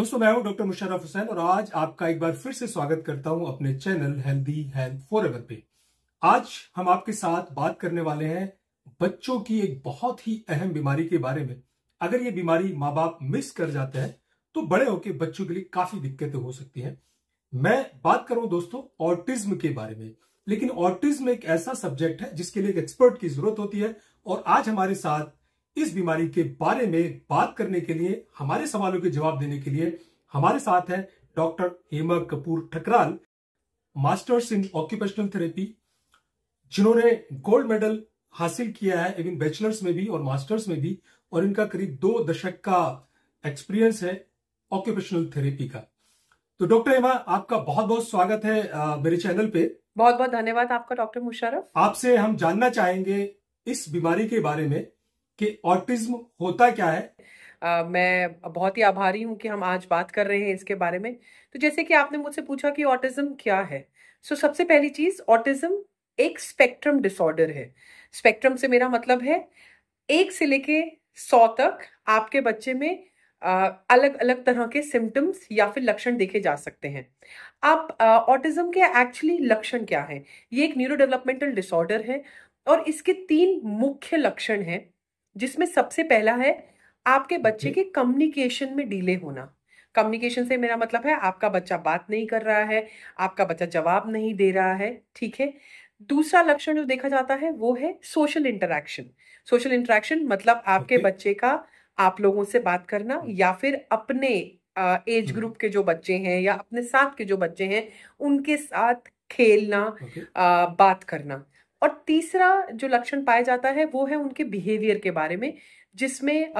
दोस्तों मैं हूं डॉक्टर मुशर्रफ हुसैन और आज आपका एक बार फिर से स्वागत करता हूं अपने channel healthy health forever पे आज हम आपके साथ बात करने वाले हैं बच्चों की एक बहुत ही अहम बीमारी के बारे में अगर ये बीमारी माँ बाप मिस कर जाते हैं तो बड़े होके बच्चों के लिए काफी दिक्कतें हो सकती हैं मैं बात करूं दोस्तों ऑटिज्म के बारे में लेकिन ऑटिज्म एक ऐसा सब्जेक्ट है जिसके लिए एक एक्सपर्ट की जरूरत होती है और आज हमारे साथ इस बीमारी के बारे में बात करने के लिए हमारे सवालों के जवाब देने के लिए हमारे साथ है doctor Hema Kapoor Thakral masters in occupational therapy जिन्होंने गोल्ड मेडल हासिल किया है इवन बैचलर्स में भी और मास्टर्स में भी और इनका करीब दो दशक का एक्सपीरियंस है ऑक्यूपेशनल थेरेपी का तो डॉक्टर हेमा आपका बहुत बहुत स्वागत है मेरे चैनल पे बहुत बहुत धन्यवाद आपका डॉक्टर मुशरफ आपसे हम जानना चाहेंगे इस बीमारी के बारे में कि ऑटिज्म होता क्या है Uh, मैं बहुत ही आभारी हूँ कि हम आज बात कर रहे हैं इसके बारे में तो जैसे कि आपने मुझसे पूछा कि ऑटिज्म क्या है सो so, सबसे पहली चीज ऑटिज्म एक स्पेक्ट्रम डिसऑर्डर है स्पेक्ट्रम से मेरा मतलब है एक से लेके सौ तक आपके बच्चे में अलग अलग तरह के सिम्टम्स या फिर लक्षण देखे जा सकते हैं आप ऑटिज्म के एक्चुअली लक्षण क्या है ये एक न्यूरो डेवलपमेंटल डिसऑर्डर है और इसके तीन मुख्य लक्षण हैं जिसमें सबसे पहला है आपके बच्चे के कम्युनिकेशन में डिले होना कम्युनिकेशन से मेरा मतलब है आपका बच्चा बात नहीं कर रहा है आपका बच्चा जवाब नहीं दे रहा है ठीक है दूसरा लक्षण जो देखा जाता है वो है सोशल इंटरेक्शन सोशल इंटरेक्शन मतलब आपके okay. बच्चे का आप लोगों से बात करना हम्म। या फिर अपने एज एज ग्रुप के जो बच्चे हैं या अपने साथ के जो बच्चे हैं उनके साथ खेलना okay. uh, बात करना और तीसरा जो लक्षण पाया जाता है वो है उनके बिहेवियर के बारे में जिसमें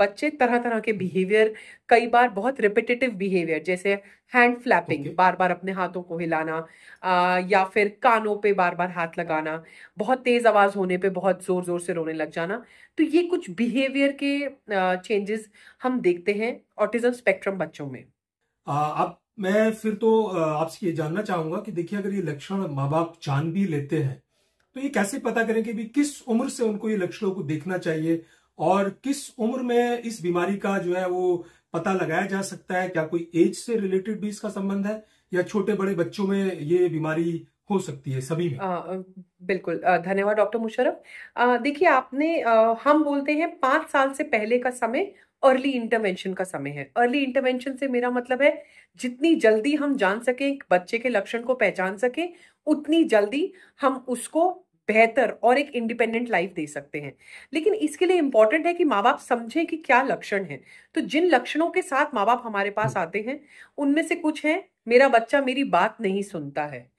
बच्चे तरह तरह के बिहेवियर कई बार बहुत रिपीटेटिव बिहेवियर जैसे हैंड फ्लैपिंग okay. बार बार अपने हाथों को हिलाना आ, या फिर कानों पे बार बार हाथ लगाना बहुत तेज़ आवाज़ होने पे बहुत ज़ोर ज़ोर से रोने लग जाना तो ये कुछ बिहेवियर के चेंजेस हम देखते हैं ऑटिज्म स्पेक्ट्रम बच्चों में अब मैं फिर तो आपसे ये जानना चाहूँगा कि देखिए अगर ये लक्षण माँ बाप जान भी लेते हैं तो ये कैसे पता करें कि भी किस उम्र से उनको ये लक्षणों को देखना चाहिए और किस उम्र में इस बीमारी का जो है वो पता लगाया जा सकता है क्या कोई एज से रिलेटेड भी इसका संबंध है या छोटे बड़े बच्चों में ये बीमारी हो सकती है सभी में आ, बिल्कुल धन्यवाद डॉक्टर मुशरफ देखिए आपने आ, हम बोलते हैं पांच साल से पहले का समय अर्ली इंटरवेंशन का समय है अर्ली इंटरवेंशन से मेरा मतलब है जितनी जल्दी हम जान सकें बच्चे के लक्षण को पहचान सके उतनी जल्दी हम उसको बेहतर और एक इंडिपेंडेंट लाइफ दे सकते हैं लेकिन इसके लिए इंपॉर्टेंट है कि माँ बाप समझें कि क्या लक्षण है तो जिन लक्षणों के साथ माँ बाप हमारे पास आते हैं उनमें से कुछ है मेरा बच्चा मेरी बात नहीं सुनता है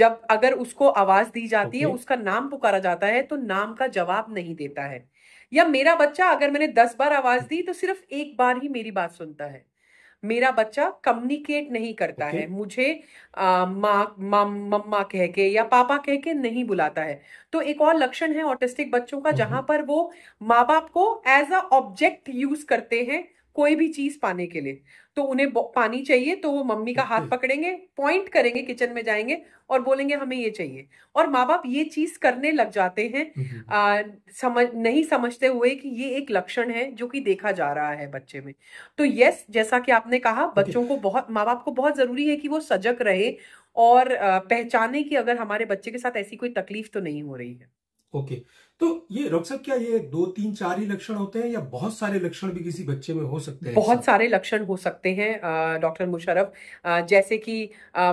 जब अगर उसको आवाज दी जाती okay. है उसका नाम पुकारा जाता है तो नाम का जवाब नहीं देता है या मेरा बच्चा अगर मैंने दस बार आवाज दी तो सिर्फ एक बार ही मेरी बात सुनता है मेरा बच्चा कम्युनिकेट नहीं करता okay. है मुझे माँ मम्मा कह के या पापा कह के नहीं बुलाता है तो एक और लक्षण है ऑटिस्टिक बच्चों का हम्म, जहां हम्म। पर वो माँ बाप को एज अ ऑब्जेक्ट यूज करते हैं कोई भी चीज पाने के लिए तो उन्हें पानी चाहिए तो वो मम्मी का हाथ पकड़ेंगे पॉइंट करेंगे किचन में जाएंगे और बोलेंगे हमें ये चाहिए और माँ बाप ये चीज करने लग जाते हैं हम्म, हम्म, हम्म। आ, समझ नहीं समझते हुए कि ये एक लक्षण है जो कि देखा जा रहा है बच्चे में तो यस जैसा कि आपने कहा बच्चों को बहुत माँ बाप को बहुत जरूरी है कि वो सजग रहे और पहचाने कि अगर हमारे बच्चे के साथ ऐसी कोई तकलीफ तो नहीं हो रही है ओके okay. तो ये डॉक्टर साहब क्या ये दो तीन चार ही लक्षण होते हैं या बहुत सारे लक्षण भी किसी बच्चे में हो सकते हैं बहुत सारे लक्षण हो सकते हैं डॉक्टर मुशरफ जैसे कि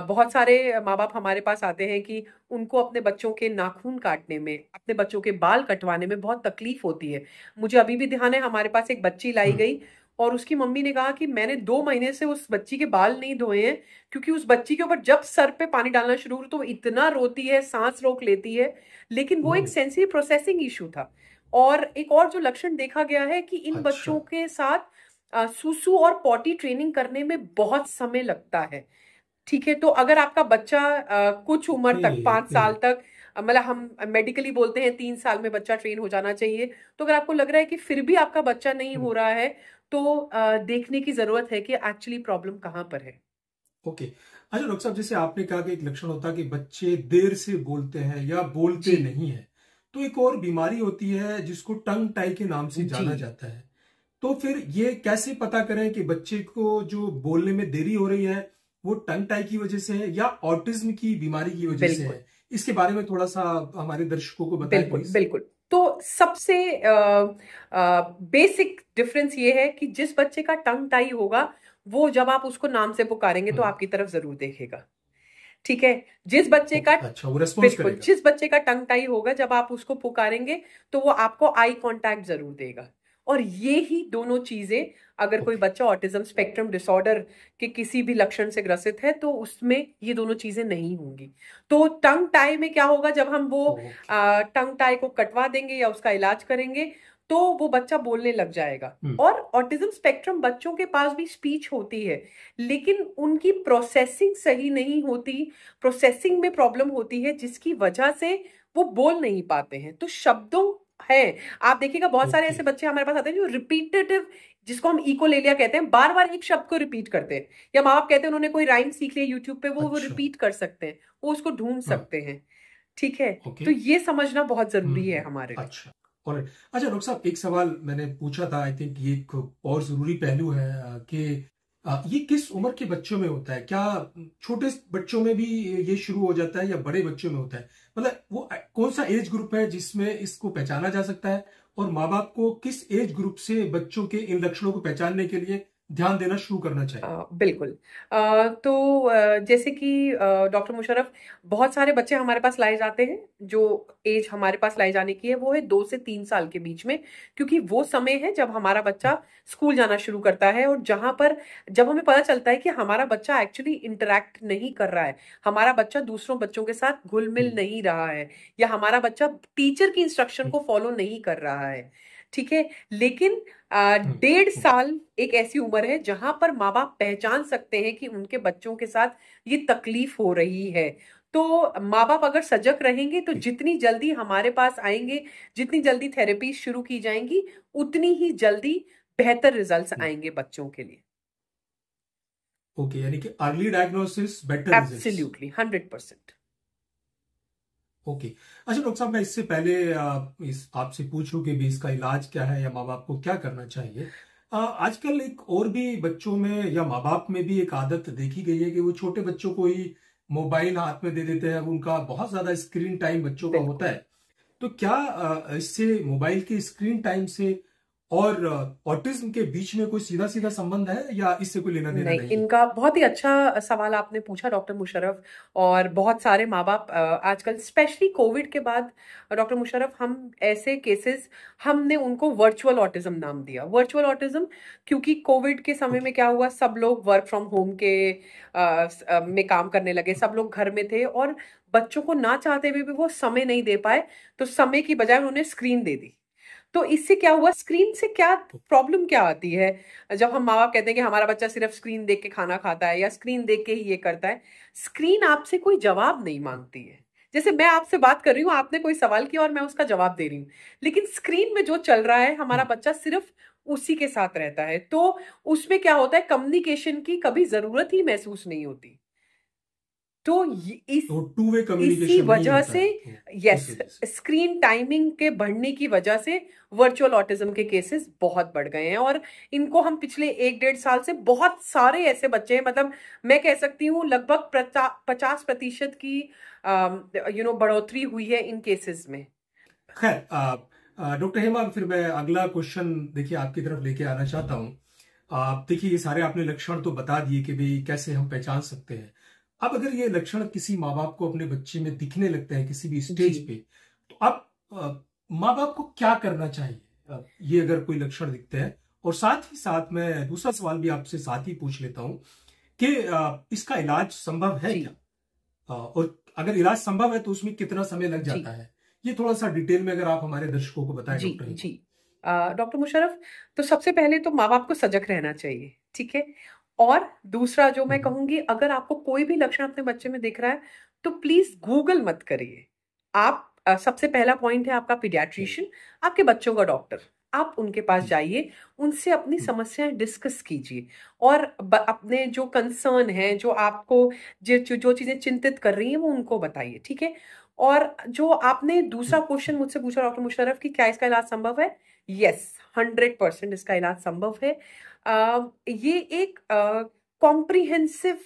बहुत सारे माँ बाप हमारे पास आते हैं कि उनको अपने बच्चों के नाखून काटने में अपने बच्चों के बाल कटवाने में बहुत तकलीफ होती है मुझे अभी भी ध्यान है हमारे पास एक बच्ची लाई हम्म। गई और उसकी मम्मी ने कहा कि मैंने दो महीने से उस बच्ची के बाल नहीं धोए हैं क्योंकि उस बच्ची के ऊपर जब सर पे पानी डालना शुरू तो इतना रोती है सांस रोक लेती है लेकिन वो एक सेंसिटिव प्रोसेसिंग इशू था और एक और जो लक्षण देखा गया है कि इन अच्छा। बच्चों के साथ सुसु और पॉटी ट्रेनिंग करने में बहुत समय लगता है ठीक है तो अगर आपका बच्चा आ, कुछ उम्र तक हम्म, पांच हम्म। साल तक मतलब हम मेडिकली बोलते हैं तीन साल में बच्चा ट्रेन हो जाना चाहिए तो अगर आपको लग रहा है कि फिर भी आपका बच्चा नहीं हो हम्म। रहा है तो देखने की जरूरत है कि एक्चुअली प्रॉब्लम कहाँ पर है ओके अच्छा डॉक्टर साहब जैसे आपने कहा कि एक लक्षण होता है कि बच्चे देर से बोलते हैं या बोलते नहीं है तो एक और बीमारी होती है जिसको टंग टाई के नाम से जाना जाता है तो फिर ये कैसे पता करें कि बच्चे को जो बोलने में देरी हो रही है वो टंग टाई की वजह से है या ऑटिज्म की बीमारी की वजह से है इसके बारे में थोड़ा सा हमारे दर्शकों को बताए बिल्कुल बिल्कुल तो सबसे बेसिक डिफरेंस ये है कि जिस बच्चे का टंग टाई होगा वो जब आप उसको नाम से पुकारेंगे तो हम्म। आपकी तरफ जरूर देखेगा ठीक है जिस बच्चे का अच्छा, बिल्कुल जिस बच्चे का टंग टाई होगा जब आप उसको पुकारेंगे तो वो आपको आई कांटेक्ट जरूर देगा और ये ही दोनों चीज़ें अगर कोई बच्चा ऑटिज्म स्पेक्ट्रम डिसऑर्डर के किसी भी लक्षण से ग्रसित है तो उसमें ये दोनों चीज़ें नहीं होंगी तो टंग टाई में क्या होगा जब हम वो टंग टाई को कटवा देंगे या उसका इलाज करेंगे तो वो बच्चा बोलने लग जाएगा hmm. और ऑटिज्म स्पेक्ट्रम बच्चों के पास भी स्पीच होती है लेकिन उनकी प्रोसेसिंग सही नहीं होती प्रोसेसिंग में प्रॉब्लम होती है जिसकी वजह से वो बोल नहीं पाते हैं तो शब्दों है आप देखिएगा बहुत सारे ऐसे बच्चे हमारे पास आते हैं जो रिपीटेटिव जिसको हम इको ले लिया कहते हैं बार बार एक शब्द को रिपीट करते हैं या माँ बाप कहते हैं उन्होंने कोई राइम सीख लिया यूट्यूब पे वो अच्छा। वो रिपीट कर सकते हैं वो उसको ढूंढ हाँ। सकते हैं ठीक है तो ये समझना बहुत जरूरी है हम्म, हमारे अच्छा और अच्छा डॉक्टर साहब एक सवाल मैंने पूछा था आई थिंक ये एक और जरूरी पहलू है कि ये किस उम्र के बच्चों में होता है क्या छोटे बच्चों में भी ये शुरू हो जाता है या बड़े बच्चों में होता है मतलब वो कौन सा एज ग्रुप है जिसमें इसको पहचाना जा सकता है और माँ बाप को किस एज ग्रुप से बच्चों के इन लक्षणों को पहचानने के लिए ध्यान देना शुरू करना चाहिए आ, बिल्कुल आ, तो आ, जैसे कि डॉक्टर मुशरफ बहुत सारे बच्चे हमारे पास लाए जाते हैं जो एज हमारे पास लाए जाने की है वो है दो से तीन साल के बीच में क्योंकि वो समय है जब हमारा बच्चा स्कूल जाना शुरू करता है और जहाँ पर जब हमें पता चलता है कि हमारा बच्चा एक्चुअली इंटरेक्ट नहीं कर रहा है हमारा बच्चा दूसरों बच्चों के साथ घुल मिल हम्म। नहीं रहा है या हमारा बच्चा टीचर की इंस्ट्रक्शन हम्म। को फॉलो नहीं कर रहा है ठीक है लेकिन हम्म, हम्म। डेढ़ साल एक ऐसी उम्र है जहां पर माँ बाप पहचान सकते हैं कि उनके बच्चों के साथ ये तकलीफ हो रही है तो माँ बाप अगर सजग रहेंगे तो जितनी जल्दी हमारे पास आएंगे जितनी जल्दी थेरेपी शुरू की जाएंगी उतनी ही जल्दी बेहतर रिजल्ट्स हम्म। आएंगे बच्चों के लिए ओके okay, यानी कि early diagnosis better absolutely hundred percent okay अच्छा डॉक्टर साहब मैं इससे पहले इस आपसे पूछूं कि भी इसका इलाज क्या है या माँ बाप को क्या करना चाहिए आजकल एक और भी बच्चों में या माँ बाप में भी एक आदत देखी गई है कि वो छोटे बच्चों को ही मोबाइल हाथ में दे देते हैं उनका बहुत ज्यादा स्क्रीन टाइम बच्चों का होता है तो क्या इससे मोबाइल के स्क्रीन टाइम से और ऑटिज्म के बीच में कोई सीधा सीधा संबंध है या इससे कोई लेना देना नहीं, नहीं इनका बहुत ही अच्छा सवाल आपने पूछा डॉक्टर मुशरफ और बहुत सारे माँ बाप आजकल स्पेशली कोविड के बाद डॉक्टर मुशरफ हम ऐसे केसेस हमने उनको वर्चुअल ऑटिज्म नाम दिया वर्चुअल ऑटिज्म क्योंकि कोविड के समय में क्या हुआ सब लोग वर्क फ्रॉम होम के आ, में काम करने लगे सब लोग घर में थे और बच्चों को ना चाहते हुए भी, भी वो समय नहीं दे पाए तो समय की बजाय उन्होंने स्क्रीन दे दी तो इससे क्या हुआ स्क्रीन से क्या प्रॉब्लम क्या आती है जब हम माँ बाप कहते हैं कि हमारा बच्चा सिर्फ स्क्रीन देख के खाना खाता है या स्क्रीन देख के ही ये करता है स्क्रीन आपसे कोई जवाब नहीं मांगती है जैसे मैं आपसे बात कर रही हूँ आपने कोई सवाल किया और मैं उसका जवाब दे रही हूँ लेकिन स्क्रीन में जो चल रहा है हमारा हम्म। बच्चा सिर्फ उसी के साथ रहता है तो उसमें क्या होता है कम्युनिकेशन की कभी जरूरत ही महसूस नहीं होती तो इस तो टू वे इसी वजह से यस स्क्रीन टाइमिंग के बढ़ने की वजह से वर्चुअल ऑटिज्म के केसेस बहुत बढ़ गए हैं और इनको हम पिछले एक डेढ़ साल से बहुत सारे ऐसे बच्चे हैं मतलब मैं कह सकती हूँ लगभग पचास प्रतिशत की यू um, नो बढ़ोतरी हुई है इन केसेस में खैर डॉक्टर हेमा फिर मैं अगला क्वेश्चन देखिए आपकी तरफ लेके आना चाहता हूँ देखिए ये सारे आपने लक्षण तो बता दिए कि भाई कैसे हम पहचान सकते हैं अब अगर ये लक्षण किसी माँ बाप को अपने बच्चे में दिखने लगते हैं किसी भी स्टेज पे तो अब माँ बाप को क्या करना चाहिए ये अगर कोई लक्षण दिखते हैं और साथ ही साथ मैं दूसरा सवाल भी आपसे साथ ही पूछ लेता हूँ कि इसका इलाज संभव है क्या और अगर इलाज संभव है तो उसमें कितना समय लग जाता है ये थोड़ा सा डिटेल में अगर आप हमारे दर्शकों को बताए जी डॉक्टर मुशरफ तो सबसे पहले तो माँ बाप को सजग रहना चाहिए ठीक है और दूसरा जो मैं हम्म। कहूंगी अगर आपको कोई भी लक्षण अपने बच्चे में दिख रहा है तो प्लीज गूगल मत करिए आप सबसे पहला पॉइंट है आपका पीडियाट्रिशियन आपके बच्चों का डॉक्टर आप उनके पास जाइए उनसे अपनी हम्म। समस्याएं डिस्कस कीजिए और अपने जो कंसर्न हैं जो आपको जो जो चीज़ें चिंतित कर रही हैं वो उनको बताइए ठीक है और जो आपने दूसरा हम्म। क्वेश्चन मुझसे पूछा डॉक्टर मुशरफ कि क्या इसका इलाज संभव है यस हंड्रेड परसेंट इसका इलाज संभव है आ, ये एक कॉम्प्रिहेंसिव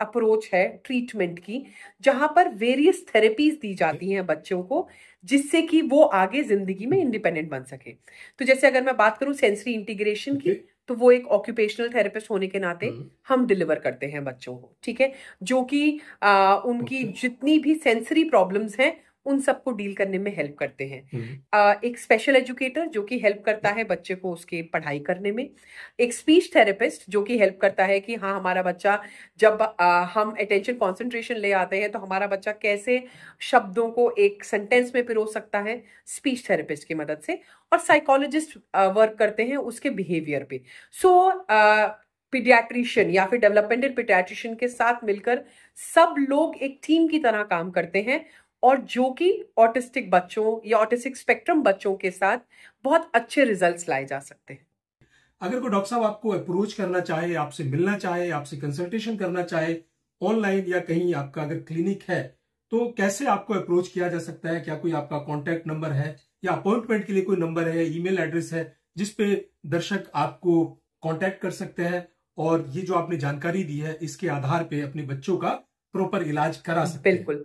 अप्रोच है ट्रीटमेंट की जहाँ पर वेरियस थेरेपीज दी जाती हैं बच्चों को जिससे कि वो आगे जिंदगी में इंडिपेंडेंट बन सके तो जैसे अगर मैं बात करूं सेंसरी इंटीग्रेशन की तो वो एक ऑक्यूपेशनल थेरेपिस्ट होने के नाते हम्म। हम डिलीवर करते हैं बच्चों को ठीक है जो कि उनकी जितनी भी सेंसरी प्रॉब्लम्स हैं उन सबको डील करने में हेल्प करते हैं हम्म। एक स्पेशल एजुकेटर जो कि हेल्प करता है बच्चे को उसके पढ़ाई करने में एक स्पीच थेरेपिस्ट जो कि हेल्प करता है कि हाँ हमारा बच्चा जब आ, हम अटेंशन कॉन्सेंट्रेशन ले आते हैं तो हमारा बच्चा कैसे शब्दों को एक सेंटेंस में पिरो सकता है स्पीच थेरेपिस्ट की मदद से और साइकोलॉजिस्ट वर्क करते हैं उसके बिहेवियर पे सो so, पीडियाट्रिशियन या फिर डेवलपमेंटल पीडियाट्रिशियन के साथ मिलकर सब लोग एक टीम की तरह काम करते हैं और जो कि ऑटिस्टिक बच्चों या ऑटिस्टिक स्पेक्ट्रम बच्चों के साथ बहुत अच्छे रिजल्ट्स लाए जा सकते हैं अगर कोई डॉक्टर साहब आपको अप्रोच करना चाहे आपसे मिलना चाहे आपसे कंसल्टेशन करना चाहे ऑनलाइन या कहीं आपका अगर क्लिनिक है तो कैसे आपको अप्रोच किया जा सकता है क्या कोई आपका कॉन्टेक्ट नंबर है या अपॉइंटमेंट के लिए कोई नंबर है ईमेल एड्रेस है जिसपे दर्शक आपको कॉन्टेक्ट कर सकते हैं और ये जो आपने जानकारी दी है इसके आधार पे अपने बच्चों का प्रॉपर इलाज करा सकते बिल्कुल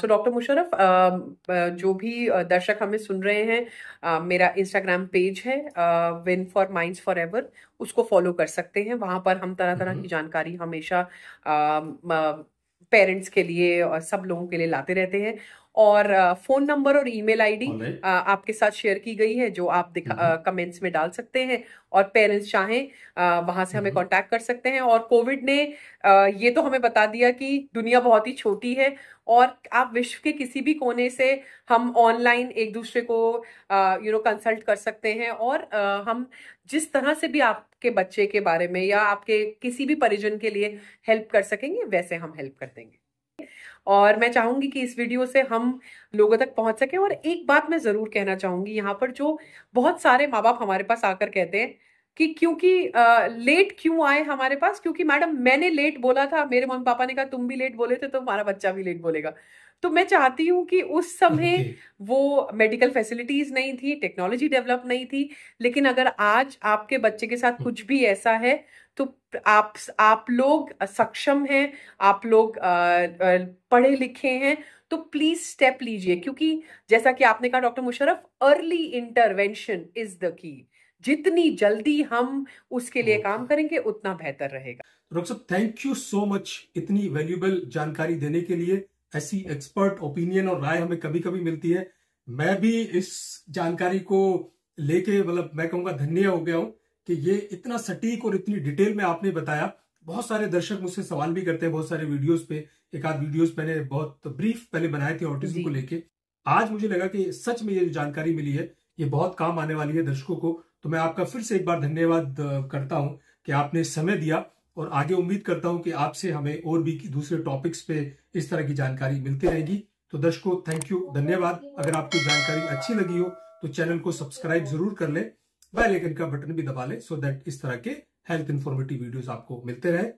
सो डॉक्टर मुशरफ जो भी दर्शक हमें सुन रहे हैं मेरा इंस्टाग्राम पेज है win for mind forever उसको फॉलो कर सकते हैं वहां पर हम तरह तरह हम्म। की जानकारी हमेशा पेरेंट्स के लिए और सब लोगों के लिए लाते रहते हैं और फोन नंबर और ईमेल आईडी आपके साथ शेयर की गई है जो आप mm-hmm. कमेंट्स में डाल सकते हैं और पेरेंट्स चाहें वहां से हमें mm-hmm. कांटेक्ट कर सकते हैं और कोविड ने ये तो हमें बता दिया कि दुनिया बहुत ही छोटी है और आप विश्व के किसी भी कोने से हम ऑनलाइन एक दूसरे को यू नो कंसल्ट कर सकते हैं और हम जिस तरह से भी आपके बच्चे के बारे में या आपके किसी भी परिजन के लिए हेल्प कर सकेंगे वैसे हम हेल्प कर देंगे और मैं चाहूंगी कि इस वीडियो से हम लोगों तक पहुंच सके और एक बात मैं जरूर कहना चाहूंगी यहाँ पर जो बहुत सारे माँ बाप हमारे पास आकर कहते हैं कि क्योंकि लेट क्यों आए हमारे पास क्योंकि मैडम मैंने लेट बोला था मेरे मम्मी पापा ने कहा तुम भी लेट बोले थे तो हमारा बच्चा भी लेट बोलेगा तो मैं चाहती हूँ कि उस समय वो मेडिकल फैसिलिटीज नहीं थी टेक्नोलॉजी डेवलप नहीं थी लेकिन अगर आज आपके बच्चे के साथ हम्म। कुछ भी ऐसा है तो आप आप लोग सक्षम हैं आप लोग पढ़े लिखे हैं तो प्लीज स्टेप लीजिए क्योंकि जैसा कि आपने कहा doctor Musharraf early intervention is the key जितनी जल्दी हम उसके लिए काम करेंगे उतना बेहतर रहेगा डॉक्टर साहब थैंक यू सो मच इतनी वैल्यूबल जानकारी देने के लिए ऐसी एक्सपर्ट ओपिनियन और राय हमें कभी कभी मिलती है मैं भी इस जानकारी को लेके मतलब मैं कहूंगा धन्य हो गया हूँ कि ये इतना सटीक और इतनी डिटेल में आपने बताया बहुत सारे दर्शक मुझसे सवाल भी करते हैं बहुत सारे वीडियोस पे एक आध वीडियोस मैंने बहुत ब्रीफ पहले बनाए थे ऑटिज्म को लेके आज मुझे लगा कि सच में ये जो जानकारी मिली है ये बहुत काम आने वाली है दर्शकों को तो मैं आपका फिर से एक बार धन्यवाद करता हूँ कि आपने समय दिया और आगे उम्मीद करता हूँ कि आपसे हमें और भी दूसरे टॉपिक्स पे इस तरह की जानकारी मिलती रहेगी तो दर्शकों थैंक यू धन्यवाद अगर आपको जानकारी अच्छी लगी हो तो चैनल को सब्सक्राइब जरूर कर लें बेल आइकन का बटन भी दबा लें सो दैट इस तरह के हेल्थ इंफॉर्मेटिव वीडियोस आपको मिलते रहे